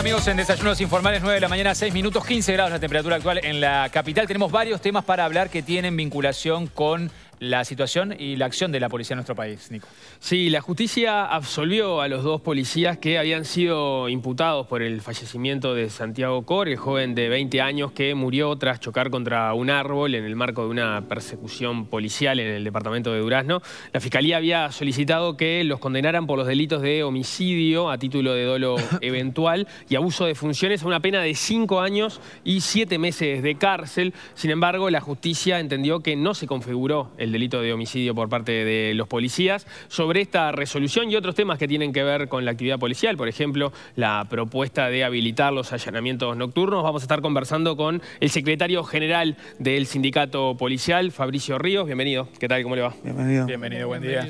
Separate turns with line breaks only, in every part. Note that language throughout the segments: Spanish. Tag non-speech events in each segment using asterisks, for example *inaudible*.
amigos en Desayunos Informales, 9 de la mañana, 6 minutos, 15 grados la temperatura actual en la capital. Tenemos varios
temas para hablar que tienen vinculación con la situación y la acción de la policía en nuestro país, Nico. Sí, la justicia absolvió a los dos policías que habían sido imputados por el fallecimiento de Santiago Cor, el joven de 20 años que murió tras chocar contra un árbol en el marco de una persecución policial en el departamento de Durazno. La fiscalía había solicitado que los condenaran por los delitos de homicidio a título de dolo *coughs* eventual y abuso de funciones a una pena de 5 años y 7 meses de cárcel. Sin embargo, la justicia entendió que no se configuró el delito de homicidio por parte de los policías, sobre esta resolución y otros temas que tienen que ver con la actividad policial, por ejemplo, la propuesta de habilitar los allanamientos nocturnos. Vamos a estar conversando con el secretario general del sindicato policial, Fabricio Ríos. Bienvenido. ¿Qué tal? ¿Cómo le va? Bienvenido. Bienvenido, buen día.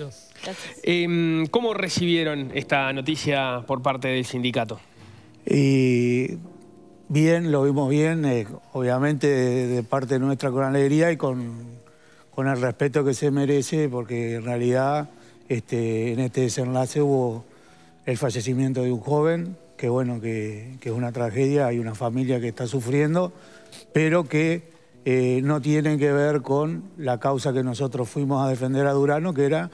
Em, ¿Cómo recibieron esta noticia por parte del sindicato?
bien, lo vimos bien, eh, obviamente de, de, parte nuestra con alegría y con con el respeto que se merece, porque en realidad este, en este desenlace hubo el fallecimiento de un joven, que bueno, que, es una tragedia, hay una familia que está sufriendo, pero que eh, no tiene que ver con la causa que nosotros fuimos a defender a Durano, que era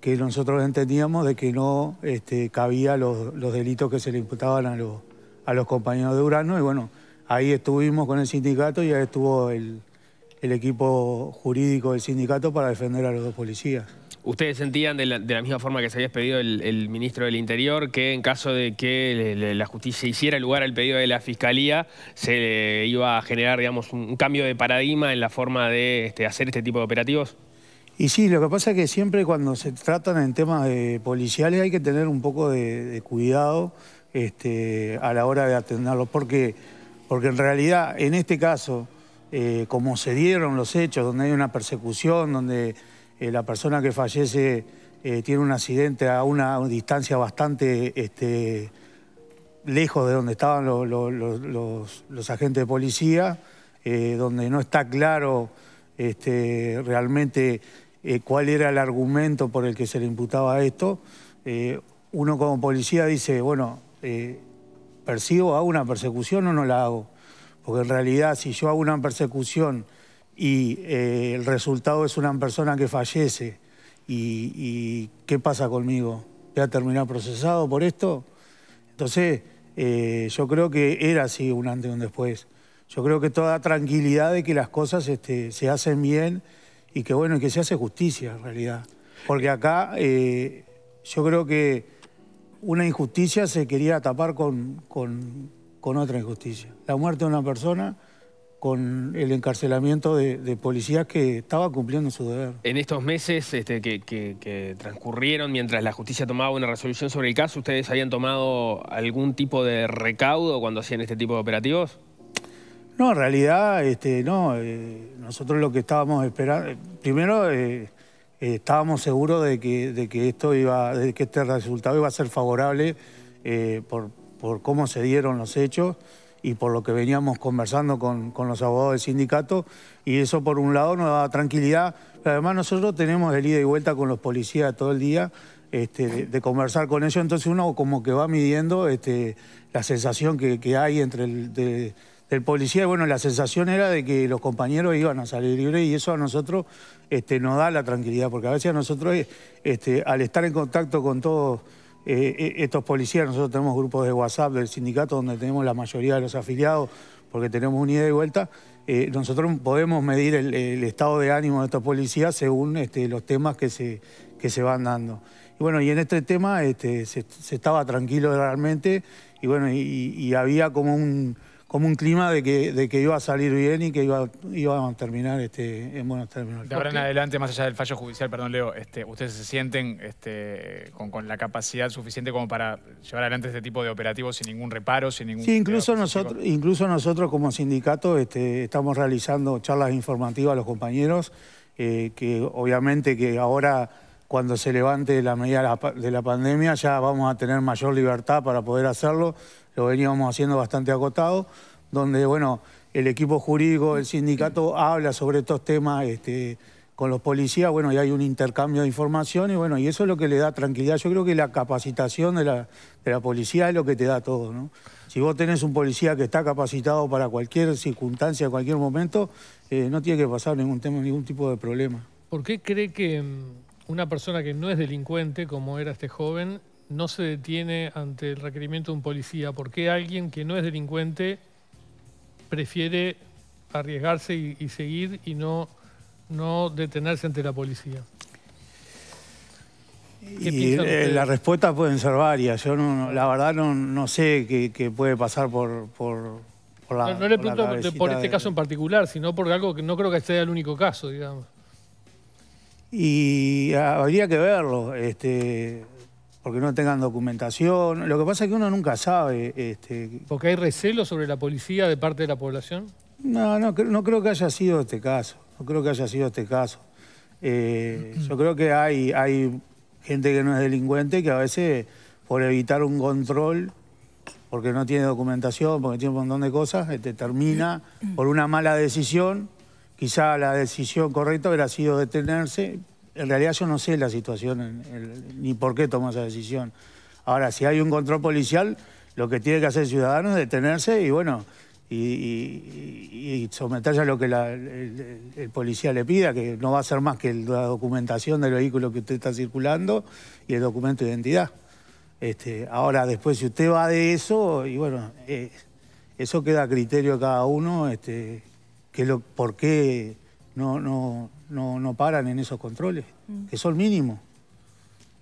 que nosotros entendíamos de que no este, cabía los, los, delitos que se le imputaban a los, a los compañeros de Durano, y bueno, ahí estuvimos con el sindicato y ahí estuvo el, el equipo jurídico del sindicato para defender a los dos policías.
¿Ustedes sentían de la, misma forma que se había pedido el, ministro del Interior que en caso de que la justicia hiciera lugar al pedido de la Fiscalía se iba a generar digamos, un, cambio de paradigma en la forma de este, hacer este tipo de operativos?
Y sí, lo que pasa es que siempre cuando se tratan en temas policiales hay que tener un poco de, cuidado este, a la hora de atenderlos porque, porque en realidad en este caso eh, como se dieron los hechos, donde hay una persecución, donde eh, la persona que fallece eh, tiene un accidente a una distancia bastante este, lejos de donde estaban los, agentes de policía, eh, donde no está claro este, realmente cuál era el argumento por el que se le imputaba esto. uno como policía dice, bueno, ¿percibo, hago una persecución o no la hago? Porque en realidad si yo hago una persecución y eh, el resultado es una persona que fallece, y, ¿qué pasa conmigo? ¿Voy a terminar procesado por esto? Entonces, eh, yo creo que era así un antes y un después. Yo creo que toda tranquilidad de que las cosas este, se hacen bien y que bueno, que se hace justicia en realidad. Porque acá eh, yo creo que una injusticia se quería tapar con, con otra injusticia. La muerte de una persona con el encarcelamiento de, policías que estaba cumpliendo su deber.
En estos meses este, que, transcurrieron mientras la justicia tomaba una resolución sobre el caso, ¿ustedes habían tomado algún tipo de recaudo cuando hacían este tipo de operativos?
No, en realidad, este, no. Eh, nosotros lo que estábamos esperando, primero eh, eh, estábamos seguros de que, de que esto iba, de que este resultado iba a ser favorable por por cómo se dieron los hechos y por lo que veníamos conversando con, con, los abogados del sindicato. Y eso por un lado nos da tranquilidad, pero además nosotros tenemos el ida y vuelta con los policías todo el día, este, de, conversar con ellos, entonces uno como que va midiendo este, la sensación que, hay entre el... del policía, y bueno, la sensación era de que los compañeros iban a salir libres y eso a nosotros este, nos da la tranquilidad, porque a veces a nosotros, este, al estar en contacto con todos eh, eh, estos policías, nosotros tenemos grupos de WhatsApp del sindicato donde tenemos la mayoría de los afiliados, porque tenemos un ida y vuelta, eh, nosotros podemos medir el, estado de ánimo de estos policías según este, los temas que se, que se van dando. Y bueno, y en este tema este, se, estaba tranquilo realmente, y bueno, y había como un como un clima de que, de que iba a salir bien y que iba, iba a terminar este, en buenos términos. De ahora en
adelante, más allá del fallo judicial, perdón Leo, este, ¿ustedes se sienten este, con, la capacidad suficiente como para llevar adelante este tipo de operativos sin ningún reparo, sin
ningún...
Sí, incluso nosotros, incluso nosotros como sindicato este, estamos realizando charlas informativas a los compañeros, eh, que obviamente que ahora cuando se levante la medida de la pandemia ya vamos a tener mayor libertad para poder hacerlo, lo veníamos haciendo bastante acotado, donde, bueno, el equipo jurídico, el sindicato habla sobre estos temas este, con los policías, bueno, y hay un intercambio de información y bueno, y eso es lo que le da tranquilidad. Yo creo que la capacitación de la, de la policía es lo que te da todo, ¿no? Si vos tenés un policía que está capacitado para cualquier circunstancia, cualquier momento, eh, no tiene que pasar ningún tema, ningún tipo de problema.
¿Por qué cree que mm, una persona que no es delincuente, como era este joven, no se detiene ante el requerimiento de un policía? ¿Por qué alguien que no es delincuente prefiere arriesgarse y, seguir y no, no detenerse ante la policía?
Y eh, las respuestas pueden ser varias. Yo no, la verdad no, no sé qué, puede pasar por, por, la. No, no le pregunto por este
caso en particular, sino por algo que no creo que sea el único caso, digamos.
Y ah, habría que verlo. Este, porque no tengan documentación. Lo que pasa es que uno nunca sabe. Este...
¿Porque hay recelo sobre la policía de parte de la población?
No, no, no creo que haya sido este caso. No creo que haya sido este caso. Eh, yo creo que hay, hay gente que no es delincuente que a veces, por evitar un control, porque no tiene documentación, porque tiene un montón de cosas, este, termina por una mala decisión. Quizá la decisión correcta hubiera sido detenerse, en realidad yo no sé la situación ni por qué tomó esa decisión. Ahora, si hay un control policial, lo que tiene que hacer el ciudadano es detenerse y bueno, y, someterse a lo que el, policía le pida, que no va a ser más que la documentación del vehículo que usted está circulando y el documento de identidad. Este, ahora, después, si usted va de eso, y bueno, eh, eso queda a criterio de cada uno, este, que lo, por qué no, no, no, no paran en esos controles, mm. que son mínimos.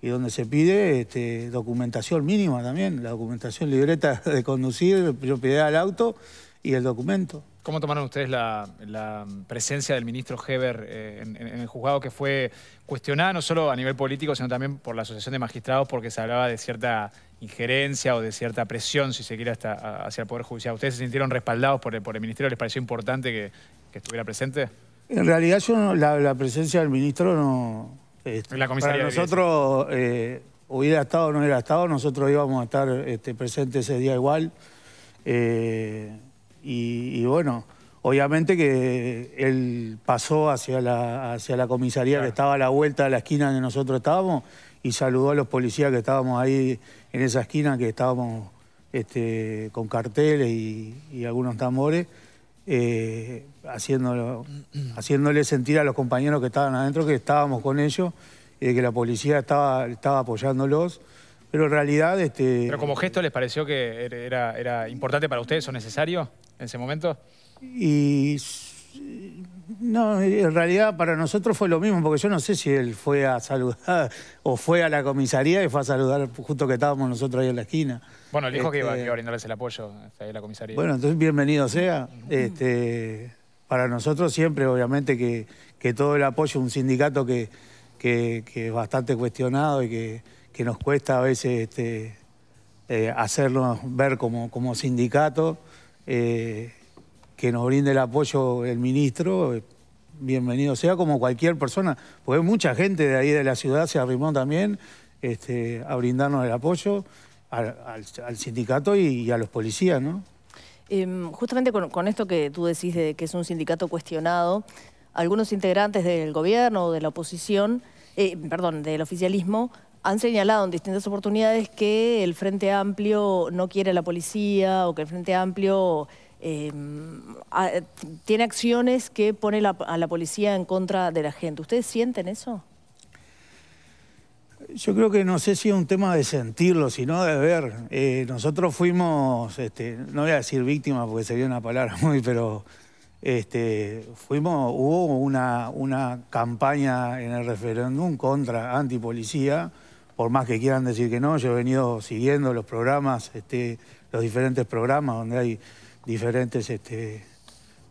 Y donde se pide este, documentación mínima también, la documentación libreta *laughs* de conducir, propiedad del auto y el documento.
¿Cómo tomaron ustedes la, presencia del ministro Heber eh, en, el juzgado que fue cuestionada no solo a nivel político, sino también por la Asociación de Magistrados porque se hablaba de cierta injerencia o de cierta presión, si se quiere, hasta, hacia el Poder Judicial? ¿Ustedes se sintieron respaldados por el, ministerio? ¿Les pareció importante que estuviera presente?
En realidad yo la, presencia del ministro no... Este, la para nosotros eh, hubiera estado o no hubiera estado, nosotros íbamos a estar este, presentes ese día igual. Eh, y, bueno, obviamente que él pasó hacia la, hacia la comisaría que estaba a la vuelta de la esquina donde nosotros estábamos y saludó a los policías que estábamos ahí en esa esquina, que estábamos este, con carteles y, y algunos tambores. Eh, haciéndolo, haciéndole sentir a los compañeros que estaban adentro que estábamos con ellos, y eh, que la policía estaba, apoyándolos. Pero en realidad... Este, ¿Pero como
gesto les pareció que era, era
importante para ustedes
o necesario
en ese momento? Y no, en realidad para nosotros fue lo mismo, porque yo no sé si él fue a saludar *laughs* o fue a la comisaría y fue a saludar justo que estábamos nosotros ahí en la esquina.
Bueno, el dijo que, este, iba, a brindarles el apoyo ahí la comisaría. Bueno, entonces
bienvenido sea. Este, para nosotros siempre, obviamente, que, que todo el apoyo, un sindicato que, que, es bastante cuestionado y que, que nos cuesta a veces este, eh, hacernos ver como, como sindicato. Eh, que nos brinde el apoyo el ministro, eh, bienvenido sea como cualquier persona, porque mucha gente de ahí de la ciudad se arrimó también este, a brindarnos el apoyo al, sindicato y, a los policías,
¿no? Em, justamente con, esto que tú decís de que es un sindicato cuestionado, algunos integrantes del gobierno o de la oposición, eh, perdón, del oficialismo, han señalado en distintas oportunidades que el Frente Amplio no quiere a la policía o que el Frente Amplio Em, tiene acciones que pone a la policía en contra de la gente. ¿Ustedes sienten eso?
Yo creo que no sé si es un tema de sentirlo, sino de ver. Eh, nosotros fuimos, este, no voy a decir víctima porque sería una palabra *laughs* muy, pero este, fuimos, hubo una, una campaña en el referéndum contra antipolicía, por más que quieran decir que no, yo he venido siguiendo los programas, este, los diferentes programas donde hay diferentes este,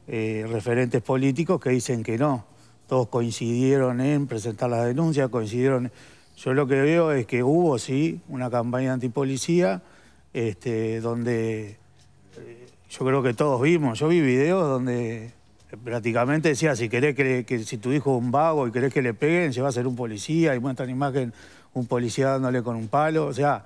eh, referentes políticos que dicen que no. Todos coincidieron en presentar las denuncias, coincidieron. Yo lo que veo es que hubo, sí, una campaña antipolicía este, donde eh, yo creo que todos vimos. Yo vi videos donde prácticamente decía, si querés que, si tu hijo es un vago y querés que le peguen, se va a hacer un policía y muestran imagen un policía dándole con un palo. O sea,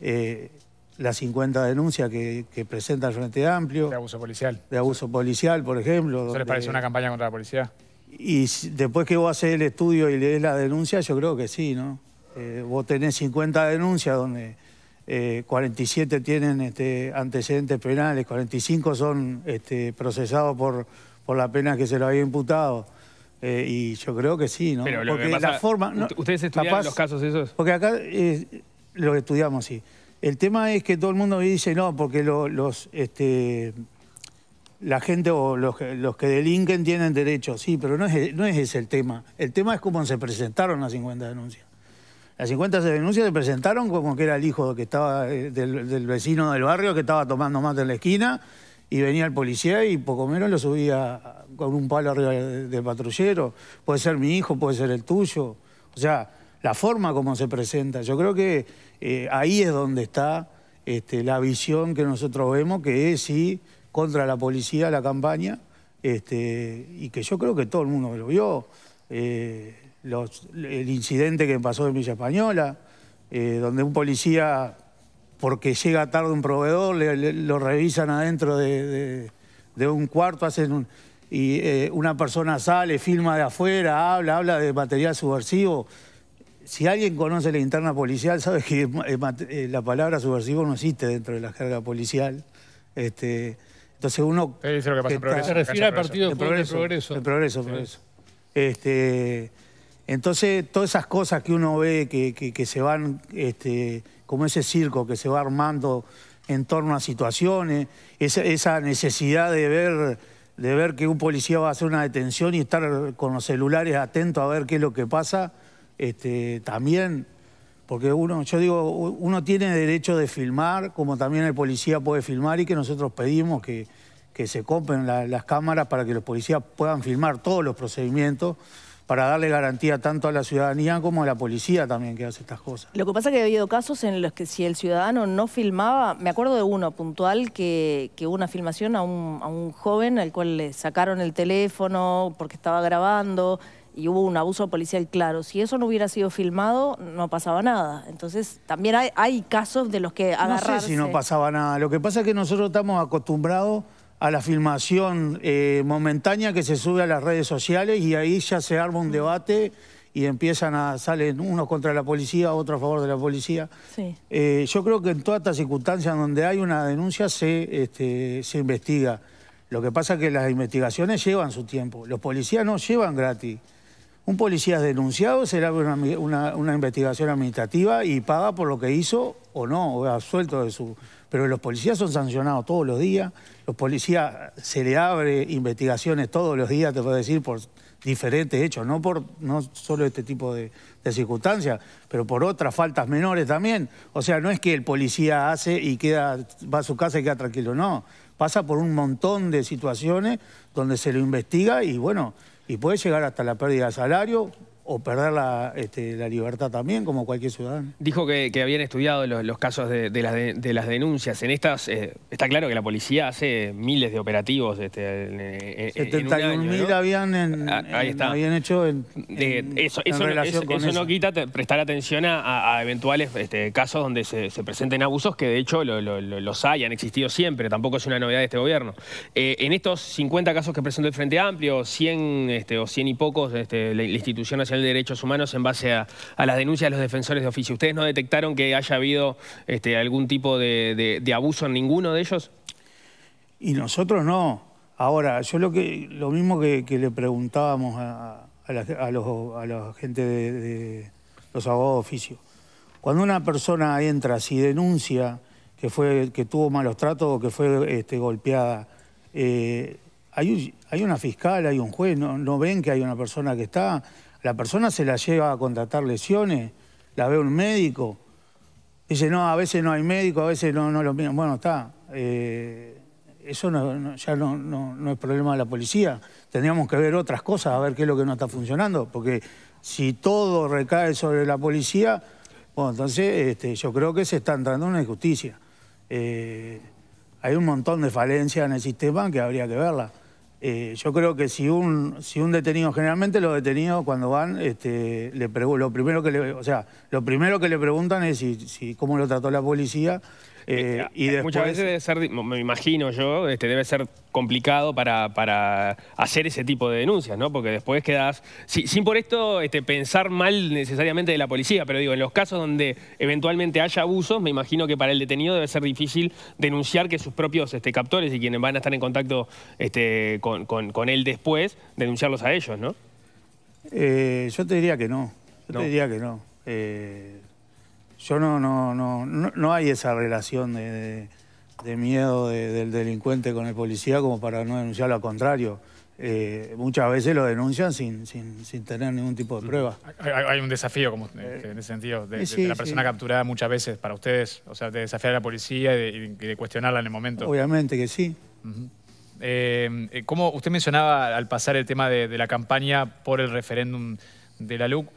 eh, las 50 denuncias que, presenta el Frente Amplio. De abuso policial. De abuso policial, por ejemplo. ¿Eso les parece una campaña
contra la policía?
Y después que vos haces el estudio y lees la denuncia, yo creo que sí, ¿no? Eh, vos tenés 50 denuncias donde 47 eh, tienen este, antecedentes penales, 45 son este, procesados por, por la pena que se lo había imputado. Eh, y yo creo que sí, ¿no? Pero lo que pasa, la forma... ¿Ustedes estudian los casos esos? Porque acá lo estudiamos, sí. El tema es que todo el mundo dice, no, porque los, este, la gente o los, que delinquen tienen derechos, Sí, pero no es, no es ese el tema. El tema es cómo se presentaron las 50 denuncias. Las 50 denuncias se presentaron como que era el hijo que estaba eh, del, del vecino del barrio que estaba tomando mate en la esquina y venía el policía y poco menos lo subía con un palo arriba del patrullero. Puede ser mi hijo, puede ser el tuyo. O sea, la forma como se presenta. Yo creo que eh, ahí es donde está este, la visión que nosotros vemos, que es sí contra la policía la campaña, este, y que yo creo que todo el mundo lo vio. Eh, el incidente que pasó en Villa Española, eh, donde un policía, porque llega tarde un proveedor, lo revisan adentro de, un cuarto, hacen y una persona sale, filma de afuera, habla, habla de material subversivo si alguien conoce la interna policial, sabe que eh, eh, la palabra subversivo no existe dentro de la jerga policial. Este, entonces uno... se refiere al partido de progreso. el progreso, progreso. Este, entonces, todas esas cosas que uno ve que, que, se van, este, como ese circo que se va armando en torno a situaciones, esa, esa necesidad de ver, de ver que un policía va a hacer una detención y estar con los celulares atento a ver qué es lo que pasa, este, también, porque uno, yo digo, uno tiene derecho de filmar, como también el policía puede filmar y que nosotros pedimos que, que se compren las cámaras para que los policías puedan filmar todos los procedimientos para darle garantía tanto a la ciudadanía como a la policía también que hace estas cosas.
Lo que pasa es que ha habido casos en los que si el ciudadano no filmaba, me acuerdo de uno puntual que, hubo una filmación a un, a un joven al cual le sacaron el teléfono porque estaba grabando, y hubo un abuso policial claro. Si eso no hubiera sido filmado, no pasaba nada. Entonces, también hay, casos de los que agarrarse... No sé si no
pasaba nada. Lo que pasa es que nosotros estamos acostumbrados a la filmación eh, momentánea que se sube a las redes sociales y ahí ya se arma un mm. debate y empiezan a salen unos contra la policía, otros a favor de la policía. Sí. Eh, yo creo que en todas estas circunstancias donde hay una denuncia se, este, se investiga. Lo que pasa es que las investigaciones llevan su tiempo. Los policías no llevan gratis. Un policía es denunciado, se le abre una, investigación administrativa y paga por lo que hizo o no, o absuelto de su... Pero los policías son sancionados todos los días, los policías se le abre investigaciones todos los días, te puedo decir, por diferentes hechos, no por no solo este tipo de, de circunstancias, pero por otras faltas menores también. O sea, no es que el policía hace y queda, va a su casa y queda tranquilo, no pasa por un montón de situaciones donde se lo investiga y bueno, y puede llegar hasta la pérdida de salario, o perder este, la, libertad también, como cualquier ciudadano.
Dijo que, habían estudiado los, casos de, las denuncias. En estas, eh, está claro que la policía hace miles de operativos. Este, 71.000
habían,
ah, habían
hecho en, eso, eso, no, no
quita prestar atención a, eventuales este, casos donde se, presenten abusos, que de hecho los hay, han existido siempre, tampoco es una novedad de este gobierno. Eh, en estos 50 casos que presentó el Frente Amplio, 100 este, o 100 y pocos, la, la institución nacional de Derechos Humanos en base a, a, las denuncias de los defensores de oficio. ¿Ustedes no detectaron que haya habido este, algún tipo de, abuso en ninguno de ellos?
Y nosotros no. Ahora, yo lo, que, lo mismo que, le preguntábamos a, la, a, los, gente de, los abogados de oficio. Cuando una persona entra, si denuncia que, fue, que tuvo malos tratos o que fue este, golpeada, eh, hay, hay, una fiscal, hay un juez, no, ven que hay una persona que está, la persona se la lleva a contratar lesiones, la ve un médico. Dice, no, a veces no hay médico, a veces no, no lo miran. Bueno, está. Eh, eso ya no, no, es problema de la policía. Tendríamos que ver otras cosas, a ver qué es lo que no está funcionando. Porque si todo recae sobre la policía, bueno, entonces este, yo creo que se está entrando en una injusticia. Eh, hay un montón de falencias en el sistema que habría que verla. Eh, yo creo que si un, si un detenido, generalmente los detenidos cuando van, este, le lo primero que le, sea, lo primero que le preguntan es si cómo lo trató la policía eh, eh, eh, muchas veces
debe ser, me imagino yo, este, debe ser complicado para, hacer ese tipo de denuncias, ¿no? Porque después quedas, sin por esto este, pensar mal necesariamente de la policía, pero digo, en los casos donde eventualmente haya abusos, me imagino que para el detenido debe ser difícil denunciar que sus propios este, captores y quienes van a estar en contacto con, él después, denunciarlos a ellos, ¿no?
yo te diría que no, yo te diría que no yo no, no, no, no, hay esa relación de, miedo del delincuente con el policía como para no denunciar al contrario. Eh, muchas veces lo denuncian sin, sin, tener ningún tipo de prueba.
Hay, un desafío como, eh, eh, en ese sentido, de, la persona capturada muchas veces para ustedes, o sea, de desafiar a la policía y de, cuestionarla en el momento. Obviamente que sí. como usted mencionaba al pasar el tema de la campaña por el referéndum de la LUC,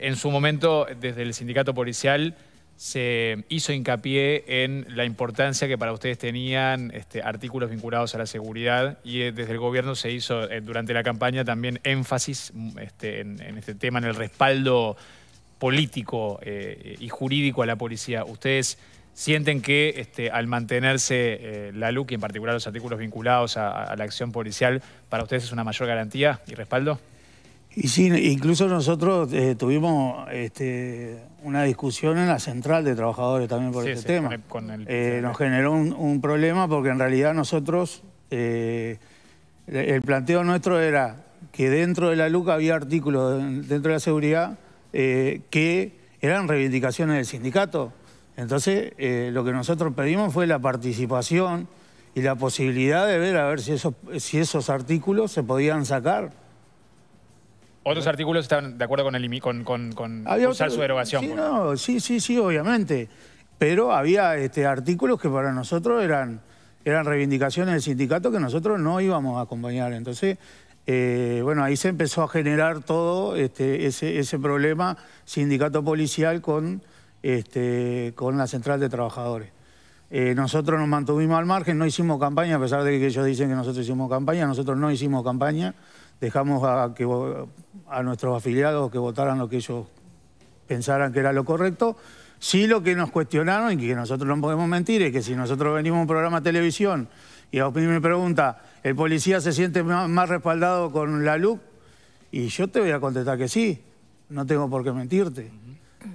en su momento, desde el sindicato policial, se hizo hincapié en la importancia que para ustedes tenían este, artículos vinculados a la seguridad y eh, desde el gobierno se hizo eh, durante la campaña también énfasis este, en, este tema, en el respaldo político eh, y jurídico a la policía. ¿Ustedes sienten que este, al mantenerse la LUC y en particular los artículos vinculados a la acción policial, para ustedes es una mayor garantía y respaldo?
Y sí, incluso nosotros eh, tuvimos este, una discusión en la central de trabajadores también por este tema. Eh, nos generó un, problema porque en realidad nosotros, eh, el planteo nuestro era que dentro de la LUCA había artículos dentro de la seguridad que eran reivindicaciones del sindicato. Entonces, lo que nosotros pedimos fue la participación y la posibilidad de ver a ver si esos, si esos artículos se podían sacar.
Otros artículos estaban de acuerdo con, el, con, con, su derogación.
Sí, sí, sí, obviamente. Pero había este, artículos que para nosotros eran, eran reivindicaciones del sindicato que nosotros no íbamos a acompañar. Entonces, eh, bueno, ahí se empezó a generar todo este, ese, ese, problema sindicato policial con, este, con la central de trabajadores. Eh, nosotros nos mantuvimos al margen, no hicimos campaña, a pesar de que ellos dicen que nosotros hicimos campaña, nosotros no hicimos campaña dejamos a, que, a nuestros afiliados que votaran lo que ellos pensaran que era lo correcto. si lo que nos cuestionaron y que nosotros no podemos mentir es que si nosotros venimos a un programa de televisión y a mí me pregunta, ¿el policía se siente más respaldado con la luz, Y yo te voy a contestar que sí, no tengo por qué mentirte.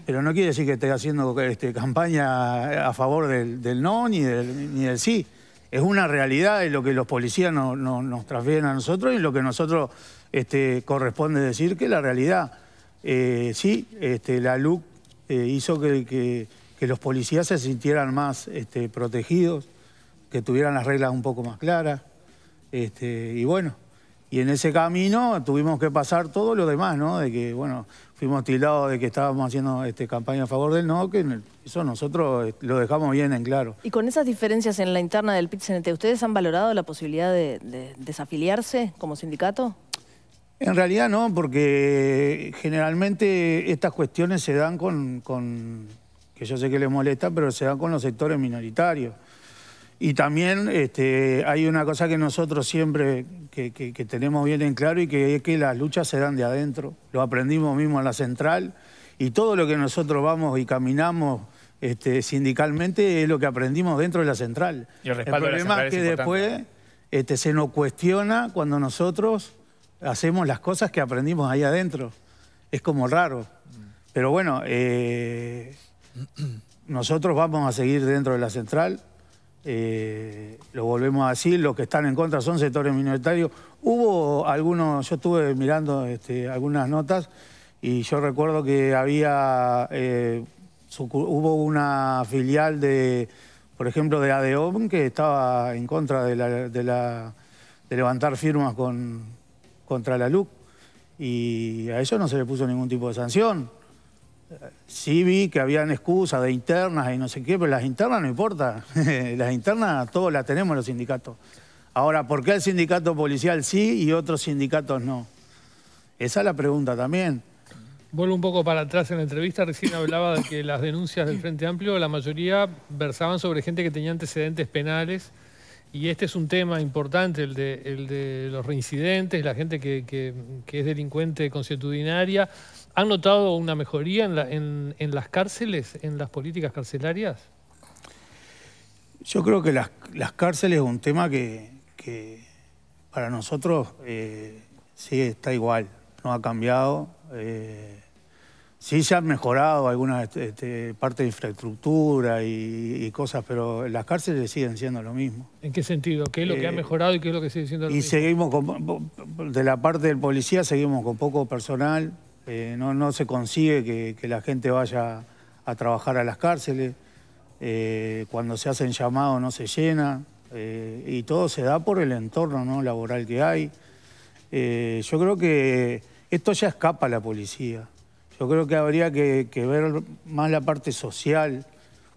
Pero no quiere decir que esté haciendo este, campaña a favor del, del no ni ni del sí es una realidad, es lo que los policías nos transfieren a nosotros y lo que nosotros este, corresponde decir que la realidad. Eh, sí, este, la LUC eh, hizo que, los policías se sintieran más este, protegidos, que tuvieran las reglas un poco más claras. Este, y bueno, y en ese camino tuvimos que pasar todo lo demás, ¿no? De que, bueno, fuimos tildados de que estábamos haciendo este, campaña a favor del no, que eso nosotros este, lo dejamos bien en claro.
Y con esas diferencias en la interna del pit ¿ustedes han valorado la posibilidad de, desafiliarse como sindicato?
En realidad no, porque generalmente estas cuestiones se dan con, que yo sé que les molesta, pero se dan con los sectores minoritarios. Y también este, hay una cosa que nosotros siempre que, tenemos bien en claro y que es que las luchas se dan de adentro. Lo aprendimos mismo en la central y todo lo que nosotros vamos y caminamos este, sindicalmente es lo que aprendimos dentro de la central. el, problema es que después este, se nos cuestiona cuando nosotros hacemos las cosas que aprendimos ahí adentro. Es como raro. Pero bueno, eh, *clears throat* nosotros vamos a seguir dentro de la central. Eh, lo volvemos a decir, los que están en contra son sectores minoritarios. Hubo algunos, yo estuve mirando este, algunas notas y yo recuerdo que había, eh, hubo una filial de, por ejemplo, de ADOM que estaba en contra de, la, de, levantar firmas con, contra la LUC y a eso no se le puso ningún tipo de sanción. Sí vi que habían excusas de internas y no sé qué, pero las internas no importa. *laughs* las internas todos las tenemos los sindicatos. Ahora, ¿por qué el sindicato policial sí y otros sindicatos no? Esa es la pregunta también.
Vuelvo un poco para atrás en la entrevista, recién hablaba de que las denuncias del Frente Amplio, la mayoría versaban sobre gente que tenía antecedentes penales y este es un tema importante, el de, los reincidentes, la gente que, es delincuente consuetudinaria. ¿Han notado una mejoría en, las cárceles, en las políticas carcelarias?
Yo creo que las, cárceles es un tema que, para nosotros eh, sí está igual, no ha cambiado. Eh, Sí, se han mejorado algunas este, este, partes de infraestructura y, cosas, pero las cárceles siguen siendo lo mismo. ¿En qué sentido?
¿Qué es lo que ha eh, mejorado y qué es lo que sigue siendo lo mismo? Y
seguimos, con, de la parte del policía, seguimos con poco personal. Eh, no, se consigue que, la gente vaya a trabajar a las cárceles. Eh, cuando se hacen llamados no se llena. y todo se da por el entorno laboral que hay. yo creo que esto ya escapa a la policía. Yo creo que habría que, ver más la parte social,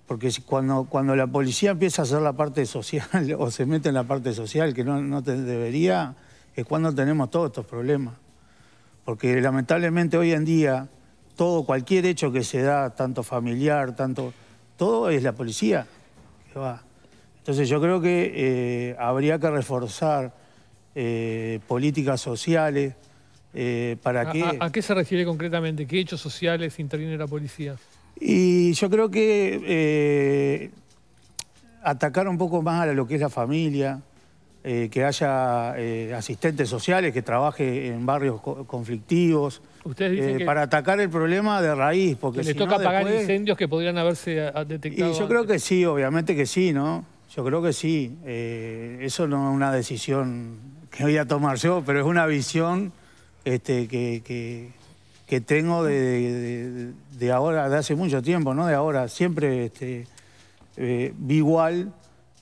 porque cuando, cuando la policía empieza a hacer la parte social *laughs* o se mete en la parte social, que no, debería, es cuando tenemos todos estos problemas. Porque lamentablemente hoy en día, todo, cualquier hecho que se da, tanto familiar, tanto. todo es la policía que va. Entonces yo creo que eh, habría que reforzar eh, políticas sociales. Eh, ¿A,
qué se refiere concretamente? ¿Qué hechos sociales interviene la policía?
Y yo creo que eh, atacar un poco más a lo que es la familia, eh, que haya asistentes sociales que trabaje en barrios conflictivos. Ustedes dicen para atacar el problema de raíz, porque les toca pagar incendios
que podrían haberse detectado. Y yo creo
que sí, obviamente que sí, ¿no? Yo creo que sí. eso no es una decisión que voy a tomar yo, pero es una visión este, que, que, que tengo de, de, ahora, de hace mucho tiempo, ¿no? De ahora, siempre este, eh, vi igual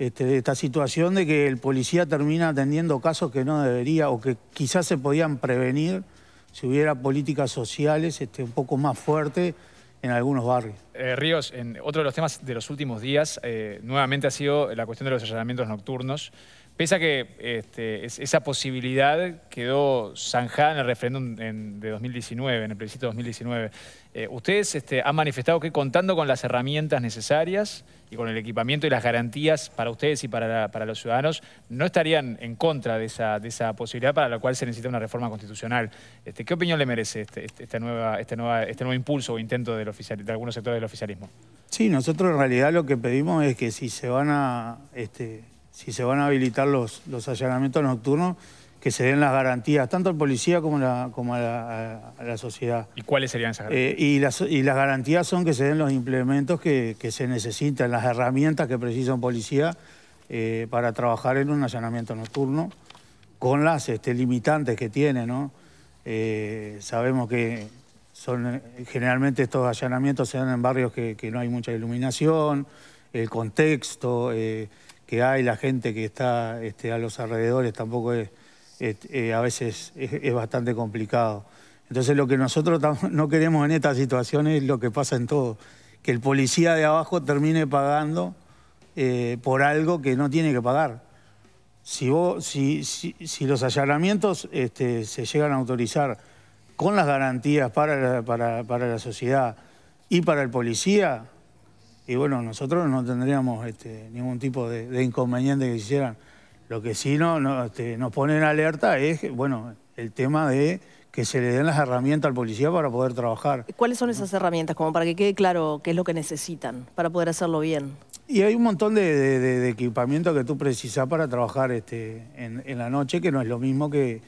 este, esta situación de que el policía termina atendiendo casos que no debería o que quizás se podían prevenir si hubiera políticas sociales este, un poco más fuertes en algunos barrios.
Eh, Ríos, en otro de los temas de los últimos días eh, nuevamente ha sido la cuestión de los allanamientos nocturnos. Pese a que este, esa posibilidad quedó zanjada en el referéndum de 2019, en el plebiscito de 2019, eh, ustedes este, han manifestado que contando con las herramientas necesarias y con el equipamiento y las garantías para ustedes y para, los ciudadanos, no estarían en contra de esa, posibilidad para la cual se necesita una reforma constitucional. Este, ¿Qué opinión le merece este, nuevo impulso o intento del oficial, de algunos sectores del oficialismo?
Sí, nosotros en realidad lo que pedimos es que si se van a si se van a habilitar los, los allanamientos nocturnos, que se den las garantías tanto al policía como, a, la, sociedad.
¿Y cuáles serían esas garantías?
Eh, y, las, y, las, garantías son que se den los implementos que, que se necesitan, las herramientas que precisa un policía eh, para trabajar en un allanamiento nocturno, con las este, limitantes que tiene. ¿no? Eh, sabemos que son generalmente estos allanamientos se dan en barrios que, que no hay mucha iluminación, el contexto que hay, la gente que está este, a los alrededores tampoco es, eh, a veces es, bastante complicado. Entonces lo que nosotros *laughs* no queremos en esta situación es lo que pasa en todo, que el policía de abajo termine pagando eh, por algo que no tiene que pagar. Si, vos, si, los allanamientos este, se llegan a autorizar con las garantías para para, para la sociedad y para el policía, y bueno, nosotros no tendríamos este, ningún tipo de, inconveniente que hicieran. Lo que sí no, este, nos pone en alerta es, bueno, el tema de que se le den las herramientas al policía para poder trabajar.
¿Cuáles son esas herramientas? Como para que quede claro qué es lo que necesitan para poder hacerlo bien.
Y hay un montón de, equipamiento que tú precisas para trabajar este, en, la noche, que no es lo mismo que,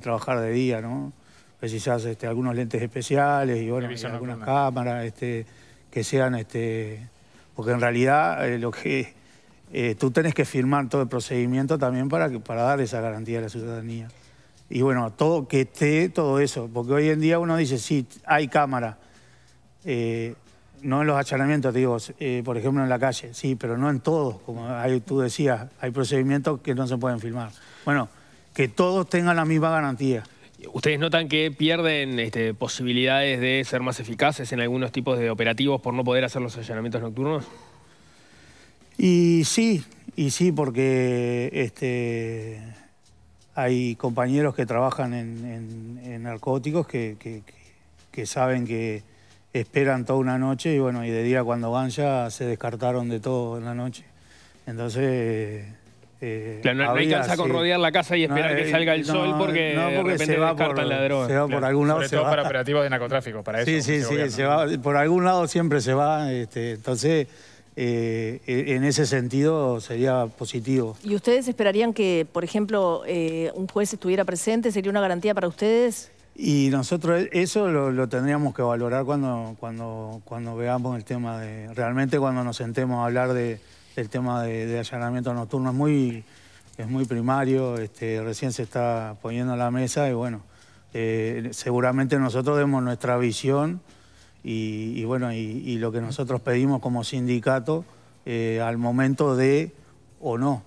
trabajar de día, ¿no? Precisás algunos lentes especiales y, bueno, algunas cámaras que sean porque en realidad eh, lo que, eh, tú tenés que firmar todo el procedimiento también para, para dar esa garantía a la ciudadanía. Y bueno, todo que esté todo eso, porque hoy en día uno dice, sí, hay cámara, eh, no en los allanamientos, digo, por ejemplo en la calle, sí, pero no en todos, como tú decías, hay procedimientos que no se pueden firmar. Bueno, que todos tengan la misma garantía.
¿Ustedes notan que pierden este, posibilidades de ser más eficaces en algunos tipos de operativos por no poder hacer los
allanamientos nocturnos? Y sí, y sí, porque este, hay compañeros que trabajan en, narcóticos que, saben que esperan toda una noche y bueno, y de día cuando van ya se descartaron de todo en la noche. Entonces... Eh, no, hay rodear la casa y esperar que eh, salga el sol porque, de se va por, Se va por algún lado. Sobre todo para operativos de
narcotráfico, para eso. Sí, sí,
sí, por algún lado siempre se va. Este, entonces, eh, e, en ese sentido sería positivo.
¿Y ustedes esperarían que, por ejemplo, eh, un juez estuviera presente? ¿Sería una garantía para ustedes?
Y nosotros eso lo, lo, tendríamos que valorar cuando, cuando, cuando veamos el tema de... Realmente cuando nos sentemos a hablar de el tema de, allanamiento nocturno es muy, es muy primario, este, recién se está poniendo a la mesa y bueno, eh, seguramente nosotros demos nuestra visión y, bueno, y, lo que nosotros pedimos como sindicato eh, al momento de o no.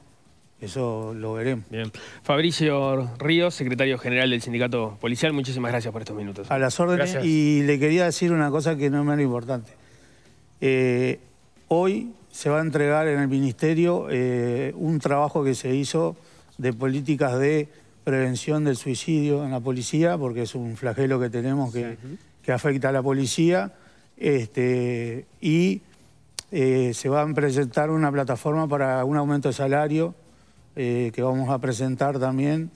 Eso lo veremos. Bien.
Fabricio Ríos, secretario general del Sindicato Policial, muchísimas gracias por estos minutos. A las órdenes.
Y le quería decir una cosa que no es menos importante. Eh, hoy se va a entregar en el Ministerio eh, un trabajo que se hizo de políticas de prevención del suicidio en la policía, porque es un flagelo que tenemos que, que afecta a la policía, este, y eh, se va a presentar una plataforma para un aumento de salario eh, que vamos a presentar también,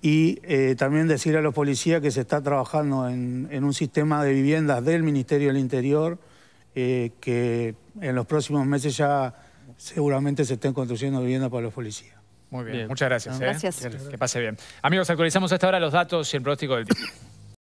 y también decir a los policías que se está trabajando en, en un sistema de viviendas del Ministerio del Interior que en los próximos meses ya seguramente se estén construyendo viviendas para los policías. Muy bien, muchas gracias. Ah, ¿eh?
Gracias. Que pase bien. Amigos, actualizamos hasta ahora los datos y el pronóstico del tiempo.